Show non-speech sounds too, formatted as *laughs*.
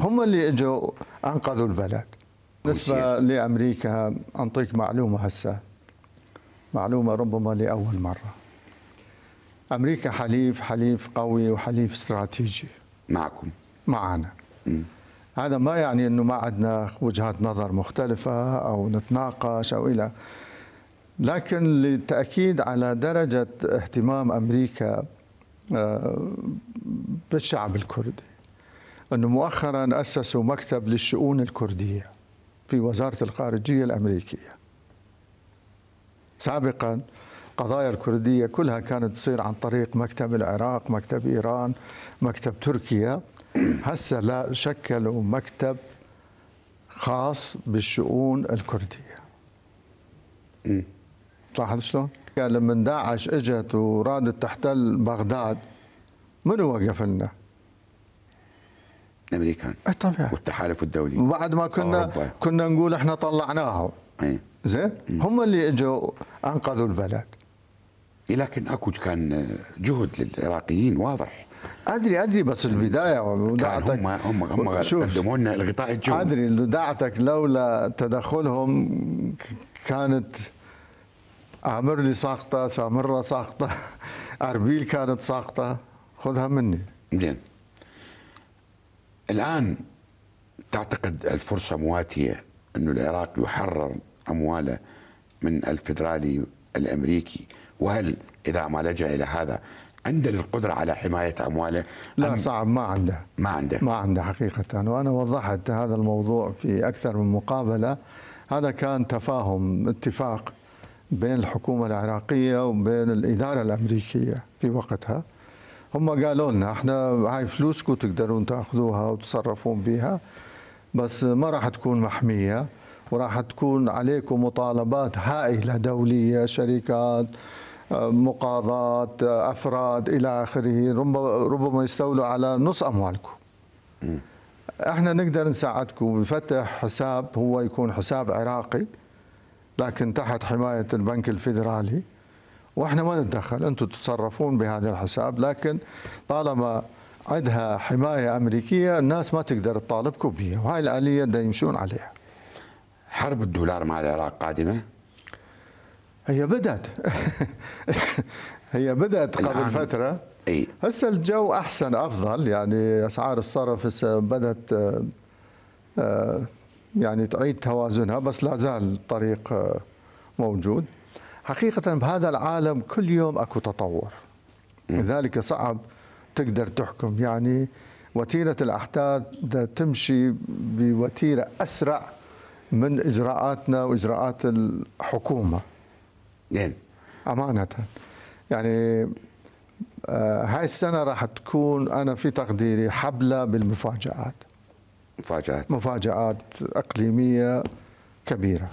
هم اللي اجوا انقذوا البلد بالنسبه لامريكا انطيك معلومه هسه معلومه ربما لاول مره امريكا حليف حليف قوي وحليف استراتيجي معكم معنا م. هذا ما يعني انه ما عندنا وجهات نظر مختلفه او نتناقش او الى لكن للتاكيد على درجه اهتمام امريكا آه، بالشعب الكردي أنه مؤخرا أسسوا مكتب للشؤون الكردية في وزارة الخارجية الأمريكية سابقا قضايا الكردية كلها كانت تصير عن طريق مكتب العراق مكتب إيران مكتب تركيا هسه لا شكلوا مكتب خاص بالشؤون الكردية لاحظ شلون؟ يعني لما داعش اجت ورادت تحتل بغداد منو وقف لنا؟ الامريكان إيه، طبعا والتحالف الدولي بعد ما كنا أوروبا. كنا نقول احنا طلعناهم إيه. زين إيه. هم اللي اجوا انقذوا البلد لكن اكو كان جهد للعراقيين واضح ادري ادري بس البدايه ودعتك هم هم هم قدموا لنا الغطاء الجوي ادري دعتك لولا تدخلهم كانت عامرلي ساقطه سامره ساقطه اربيل كانت ساقطه خذها مني زين الآن تعتقد الفرصة مواتية أن العراق يحرر أمواله من الفدرالي الأمريكي وهل إذا ما لجأ إلى هذا عنده القدرة على حماية أمواله لا صعب ما عنده ما عنده ما عنده حقيقة وأنا وضحت هذا الموضوع في أكثر من مقابلة هذا كان تفاهم اتفاق بين الحكومة العراقية وبين الإدارة الأمريكية في وقتها هم قالوا لنا احنا هاي فلوسكم تقدرون تاخذوها وتتصرفون بها بس ما راح تكون محميه وراح تكون عليكم مطالبات هائله دوليه شركات مقاضات افراد الى اخره ربما يستولوا على نص اموالكم احنا نقدر نساعدكم بفتح حساب هو يكون حساب عراقي لكن تحت حمايه البنك الفيدرالي واحنا ما نتدخل انتم تتصرفون بهذا الحساب لكن طالما عندها حمايه امريكيه الناس ما تقدر تطالبكم بها وهاي الاليه دا يمشون عليها حرب الدولار مع العراق قادمه هي بدات *laughs* هي بدات قبل فتره اي هسه الجو احسن افضل يعني اسعار الصرف هسه بدات آه، آه، يعني تعيد توازنها بس لا زال الطريق آه، موجود حقيقة بهذا العالم كل يوم أكو تطور لذلك صعب تقدر تحكم يعني وتيرة الأحداث تمشي بوتيرة أسرع من إجراءاتنا وإجراءات الحكومة نعم. أمانة يعني آه، هاي السنة راح تكون أنا في تقديري حبلة بالمفاجآت مفاجآت مفاجآت إقليمية كبيرة